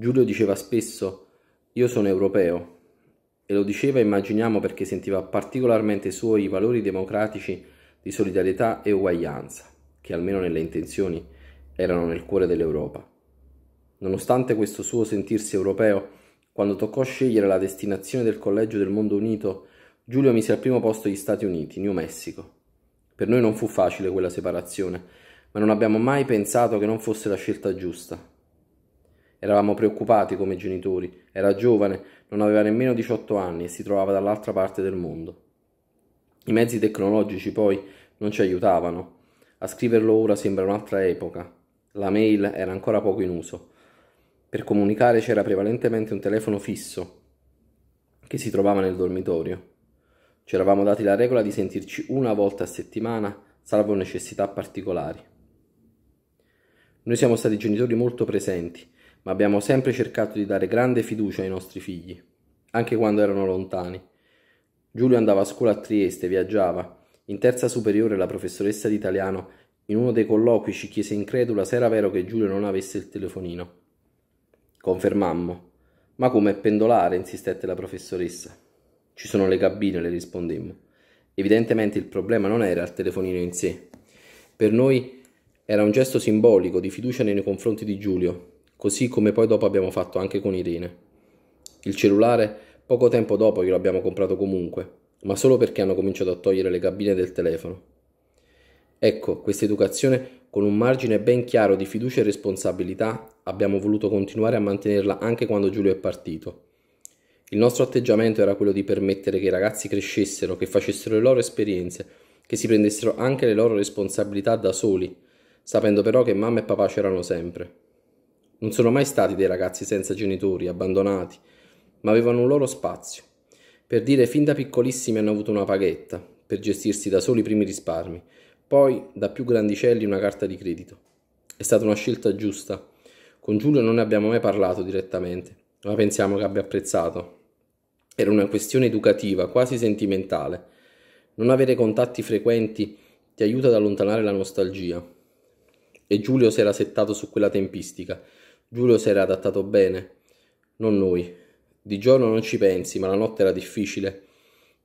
Giulio diceva spesso io sono europeo e lo diceva immaginiamo perché sentiva particolarmente suoi i valori democratici di solidarietà e uguaglianza, che almeno nelle intenzioni erano nel cuore dell'Europa. Nonostante questo suo sentirsi europeo, quando toccò scegliere la destinazione del Collegio del Mondo Unito, Giulio mise al primo posto gli Stati Uniti, New Mexico. Per noi non fu facile quella separazione, ma non abbiamo mai pensato che non fosse la scelta giusta, Eravamo preoccupati come genitori. Era giovane, non aveva nemmeno 18 anni e si trovava dall'altra parte del mondo. I mezzi tecnologici poi non ci aiutavano. A scriverlo ora sembra un'altra epoca. La mail era ancora poco in uso. Per comunicare c'era prevalentemente un telefono fisso che si trovava nel dormitorio. Ci eravamo dati la regola di sentirci una volta a settimana, salvo necessità particolari. Noi siamo stati genitori molto presenti ma abbiamo sempre cercato di dare grande fiducia ai nostri figli, anche quando erano lontani. Giulio andava a scuola a Trieste, viaggiava. In terza superiore la professoressa di italiano in uno dei colloqui ci chiese incredula se era vero che Giulio non avesse il telefonino. Confermammo. Ma come pendolare? insistette la professoressa. Ci sono le cabine, le rispondemmo. Evidentemente il problema non era il telefonino in sé. Per noi era un gesto simbolico di fiducia nei confronti di Giulio, così come poi dopo abbiamo fatto anche con Irene. Il cellulare poco tempo dopo glielo abbiamo comprato comunque, ma solo perché hanno cominciato a togliere le cabine del telefono. Ecco, questa educazione con un margine ben chiaro di fiducia e responsabilità abbiamo voluto continuare a mantenerla anche quando Giulio è partito. Il nostro atteggiamento era quello di permettere che i ragazzi crescessero, che facessero le loro esperienze, che si prendessero anche le loro responsabilità da soli, sapendo però che mamma e papà c'erano sempre. Non sono mai stati dei ragazzi senza genitori, abbandonati, ma avevano un loro spazio. Per dire, fin da piccolissimi hanno avuto una paghetta, per gestirsi da soli i primi risparmi, poi da più grandicelli una carta di credito. È stata una scelta giusta. Con Giulio non ne abbiamo mai parlato direttamente, ma pensiamo che abbia apprezzato. Era una questione educativa, quasi sentimentale. Non avere contatti frequenti ti aiuta ad allontanare la nostalgia. E Giulio si era settato su quella tempistica, Giulio si era adattato bene, non noi. Di giorno non ci pensi, ma la notte era difficile.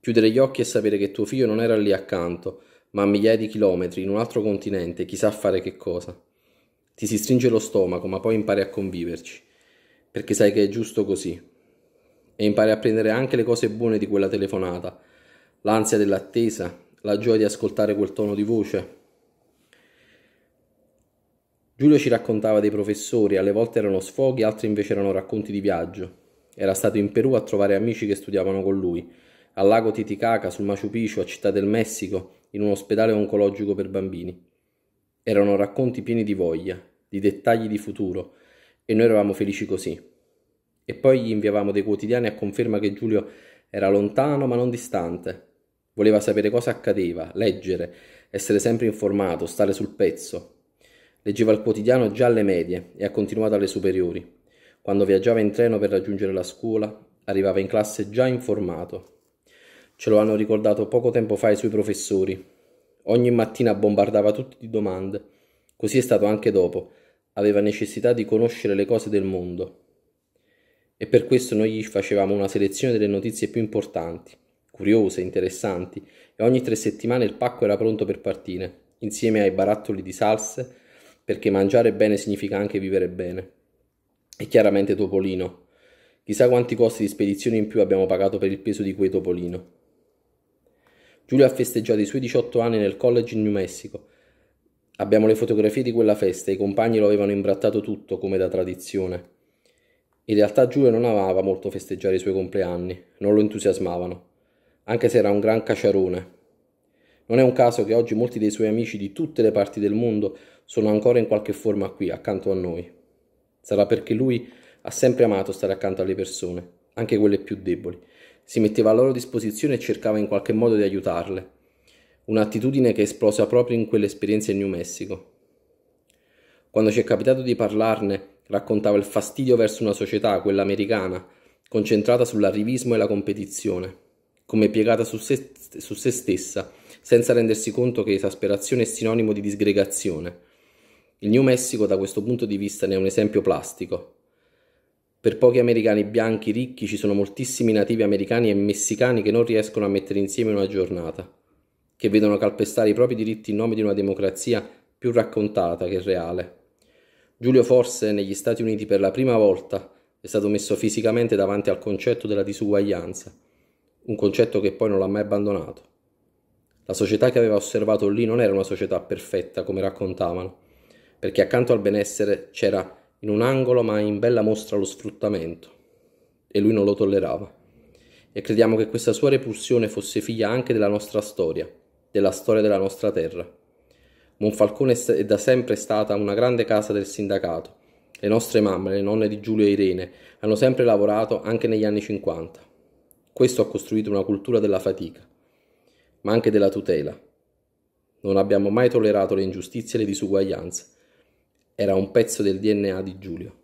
Chiudere gli occhi e sapere che tuo figlio non era lì accanto, ma a migliaia di chilometri, in un altro continente, chissà fare che cosa. Ti si stringe lo stomaco, ma poi impari a conviverci, perché sai che è giusto così. E impari a prendere anche le cose buone di quella telefonata, l'ansia dell'attesa, la gioia di ascoltare quel tono di voce, Giulio ci raccontava dei professori, alle volte erano sfoghi, altri invece erano racconti di viaggio. Era stato in Perù a trovare amici che studiavano con lui, al lago Titicaca, sul Machu Picchu, a Città del Messico, in un ospedale oncologico per bambini. Erano racconti pieni di voglia, di dettagli di futuro, e noi eravamo felici così. E poi gli inviavamo dei quotidiani a conferma che Giulio era lontano ma non distante. Voleva sapere cosa accadeva, leggere, essere sempre informato, stare sul pezzo, Leggeva il quotidiano già alle medie e ha continuato alle superiori. Quando viaggiava in treno per raggiungere la scuola, arrivava in classe già informato. Ce lo hanno ricordato poco tempo fa i suoi professori. Ogni mattina bombardava tutti di domande. Così è stato anche dopo. Aveva necessità di conoscere le cose del mondo. E per questo noi gli facevamo una selezione delle notizie più importanti, curiose, interessanti, e ogni tre settimane il pacco era pronto per partire, insieme ai barattoli di salse, perché mangiare bene significa anche vivere bene. E chiaramente Topolino. Chissà quanti costi di spedizione in più abbiamo pagato per il peso di quei Topolino. Giulio ha festeggiato i suoi 18 anni nel college in New Mexico. Abbiamo le fotografie di quella festa, i compagni lo avevano imbrattato tutto come da tradizione. In realtà Giulio non amava molto festeggiare i suoi compleanni, non lo entusiasmavano, anche se era un gran caciarone, non è un caso che oggi molti dei suoi amici di tutte le parti del mondo sono ancora in qualche forma qui, accanto a noi. Sarà perché lui ha sempre amato stare accanto alle persone, anche quelle più deboli. Si metteva a loro disposizione e cercava in qualche modo di aiutarle. Un'attitudine che è esplosa proprio in quell'esperienza in New Mexico. Quando ci è capitato di parlarne, raccontava il fastidio verso una società, quella americana, concentrata sull'arrivismo e la competizione, come piegata su se, su se stessa senza rendersi conto che esasperazione è sinonimo di disgregazione. Il New Messico da questo punto di vista ne è un esempio plastico. Per pochi americani bianchi ricchi ci sono moltissimi nativi americani e messicani che non riescono a mettere insieme una giornata, che vedono calpestare i propri diritti in nome di una democrazia più raccontata che reale. Giulio Forse negli Stati Uniti per la prima volta è stato messo fisicamente davanti al concetto della disuguaglianza, un concetto che poi non l'ha mai abbandonato. La società che aveva osservato lì non era una società perfetta, come raccontavano, perché accanto al benessere c'era in un angolo ma in bella mostra lo sfruttamento, e lui non lo tollerava. E crediamo che questa sua repulsione fosse figlia anche della nostra storia, della storia della nostra terra. Monfalcone è da sempre stata una grande casa del sindacato. Le nostre mamme, le nonne di Giulio e Irene, hanno sempre lavorato anche negli anni 50. Questo ha costruito una cultura della fatica ma anche della tutela. Non abbiamo mai tollerato le ingiustizie e le disuguaglianze. Era un pezzo del DNA di Giulio.